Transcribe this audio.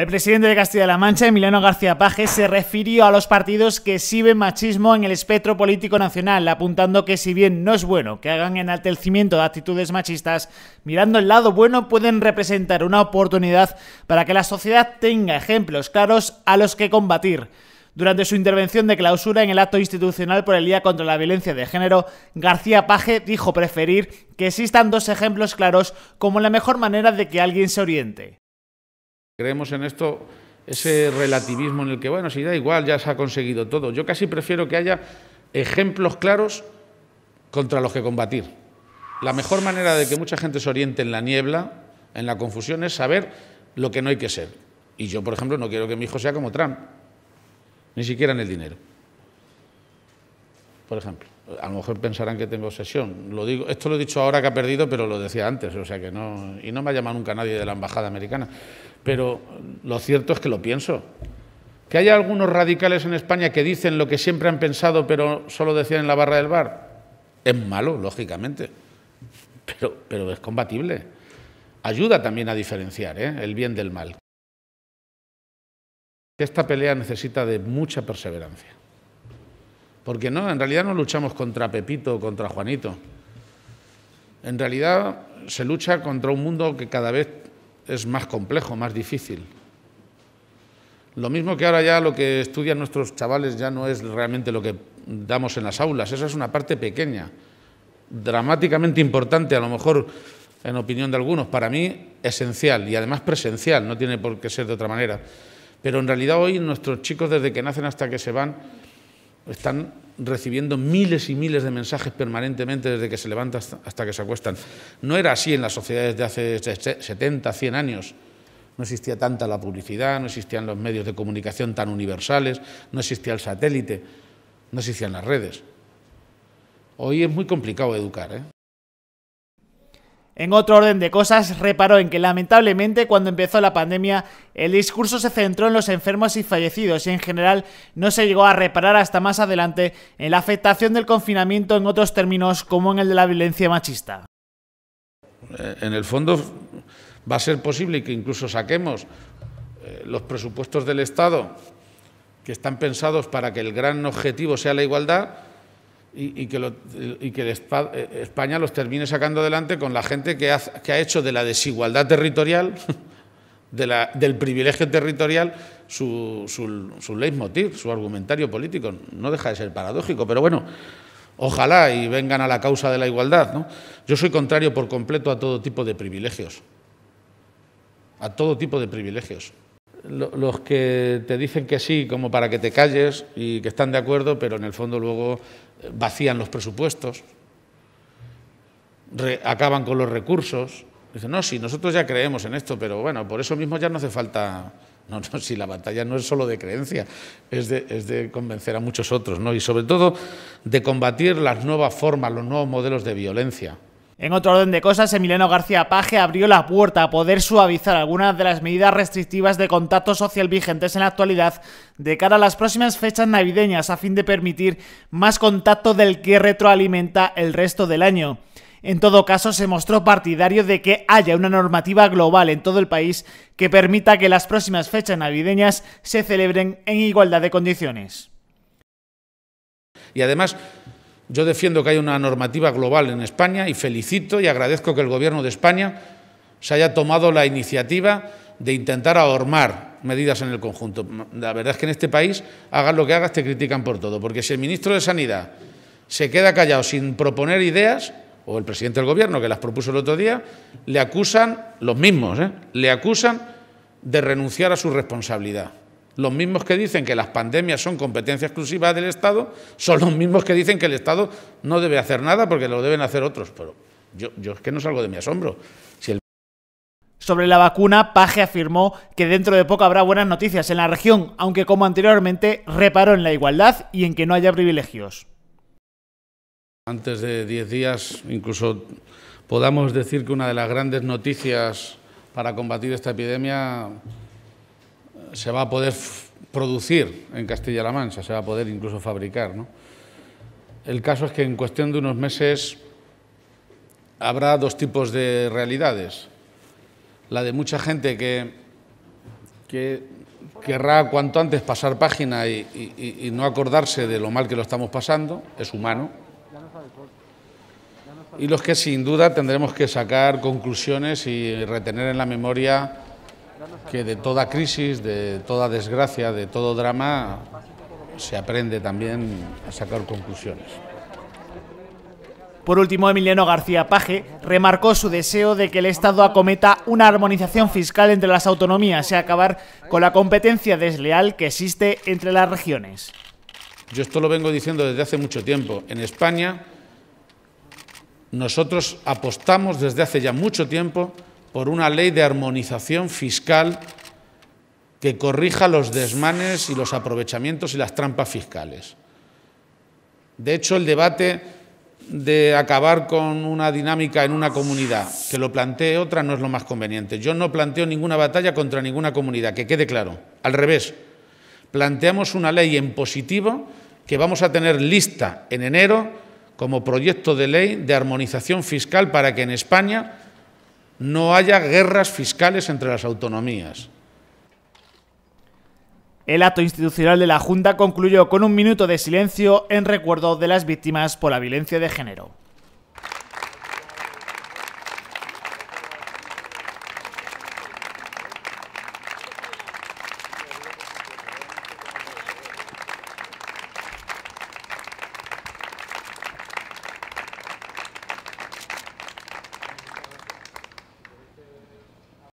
El presidente de Castilla-La Mancha, Emiliano García Paje, se refirió a los partidos que exhiben machismo en el espectro político nacional, apuntando que si bien no es bueno que hagan enaltecimiento de actitudes machistas, mirando el lado bueno pueden representar una oportunidad para que la sociedad tenga ejemplos claros a los que combatir. Durante su intervención de clausura en el acto institucional por el Día contra la Violencia de Género, García Paje dijo preferir que existan dos ejemplos claros como la mejor manera de que alguien se oriente. Creemos en esto, ese relativismo en el que, bueno, si da igual, ya se ha conseguido todo. Yo casi prefiero que haya ejemplos claros contra los que combatir. La mejor manera de que mucha gente se oriente en la niebla, en la confusión, es saber lo que no hay que ser. Y yo, por ejemplo, no quiero que mi hijo sea como Trump, ni siquiera en el dinero por ejemplo. A lo mejor pensarán que tengo obsesión. Lo digo, esto lo he dicho ahora que ha perdido, pero lo decía antes, o sea que no. Y no me ha llamado nunca nadie de la embajada americana. Pero lo cierto es que lo pienso. Que haya algunos radicales en España que dicen lo que siempre han pensado, pero solo decían en la barra del bar, es malo, lógicamente. Pero, es combatible. Ayuda también a diferenciar ¿eh? el bien del mal. Esta pelea necesita de mucha perseverancia. Porque no, en realidad no luchamos contra Pepito o contra Juanito. En realidad se lucha contra un mundo que cada vez es más complejo, más difícil. Lo mismo que ahora ya lo que estudian nuestros chavales ya no es realmente lo que damos en las aulas, esa es una parte pequeña, dramáticamente importante, a lo mejor en opinión de algunos, para mí esencial y además presencial, no tiene por qué ser de otra manera. Pero en realidad hoy nuestros chicos desde que nacen hasta que se van están recibiendo miles y miles de mensajes permanentemente desde que se levantan hasta que se acuestan. No era así en las sociedades de hace 70, 100 años. No existía tanta la publicidad, no existían los medios de comunicación tan universales, no existía el satélite, no existían las redes. Hoy es muy complicado educar. ¿eh? En otro orden de cosas, reparó en que lamentablemente cuando empezó la pandemia el discurso se centró en los enfermos y fallecidos y en general no se llegó a reparar hasta más adelante en la afectación del confinamiento en otros términos como en el de la violencia machista. Eh, en el fondo va a ser posible que incluso saquemos eh, los presupuestos del Estado que están pensados para que el gran objetivo sea la igualdad y, que, eh, España los termine sacando adelante con la gente que ha, hecho de la desigualdad territorial, del privilegio territorial, su, su, su leitmotiv, su argumentario político. No deja de ser paradójico, pero bueno, ojalá y vengan a la causa de la igualdad. Yo soy contrario por completo a todo tipo de privilegios, a todo tipo de privilegios los que te dicen que sí como para que te calles y que están de acuerdo, pero en el fondo luego eh, vacían los presupuestos, acaban con los recursos. Dicen, no, sí, nosotros ya creemos en esto, pero bueno, por eso mismo ya no hace falta... No, no, si la batalla no es solo de creencia, es de, es de convencer a muchos otros, ¿no? Y sobre todo de combatir las nuevas formas, los nuevos modelos de violencia. En otro orden de cosas, Emiliano García Paje abrió la puerta a poder suavizar algunas de las medidas restrictivas de contacto social vigentes en la actualidad de cara a las próximas fechas navideñas a fin de permitir más contacto del que retroalimenta el resto del año. En todo caso, se mostró partidario de que haya una normativa global en todo el país que permita que las próximas fechas navideñas se celebren en igualdad de condiciones. Y además, yo defiendo que hay una normativa global en España y felicito y agradezco que el Gobierno de España se haya tomado la iniciativa de intentar ahormar medidas en el conjunto. La verdad es que en este país, hagas lo que hagas, te critican por todo, porque si el ministro de Sanidad se queda callado sin proponer ideas, o el presidente del Gobierno, que las propuso el otro día, le acusan, los mismos, ¿eh? le acusan de renunciar a su responsabilidad. Los mismos que dicen que las pandemias son competencia exclusiva del Estado son los mismos que dicen que el Estado no debe hacer nada porque lo deben hacer otros. Pero yo, es que no salgo de mi asombro. sobre la vacuna, Paje afirmó que dentro de poco habrá buenas noticias en la región, aunque como anteriormente reparó en la igualdad y en que no haya privilegios. Antes de diez días, incluso podamos decir que una de las grandes noticias para combatir esta epidemia se va a poder producir en Castilla-La Mancha, se va a poder incluso fabricar. ¿no? El caso es que en cuestión de unos meses habrá dos tipos de realidades. La de mucha gente que, que querrá cuanto antes pasar página y, y no acordarse de lo mal que lo estamos pasando, es humano. Y los que sin duda tendremos que sacar conclusiones y retener en la memoria que de toda crisis, de toda desgracia, de todo drama, se aprende también a sacar conclusiones. Por último, Emiliano García Paje remarcó su deseo de que el Estado acometa una armonización fiscal entre las autonomías y acabar con la competencia desleal que existe entre las regiones. Yo esto lo vengo diciendo desde hace mucho tiempo. En España nosotros apostamos desde hace ya mucho tiempo por una ley de armonización fiscal que corrija los desmanes y los aprovechamientos y las trampas fiscales. De hecho, el debate de acabar con una dinámica en una comunidad, que lo plantee otra, no es lo más conveniente. Yo no planteo ninguna batalla contra ninguna comunidad, que quede claro. Al revés, planteamos una ley en positivo que vamos a tener lista en enero como proyecto de ley de armonización fiscal para que en España no haya guerras fiscales entre las autonomías. El acto institucional de la Junta concluyó con un minuto de silencio en recuerdo de las víctimas por la violencia de género.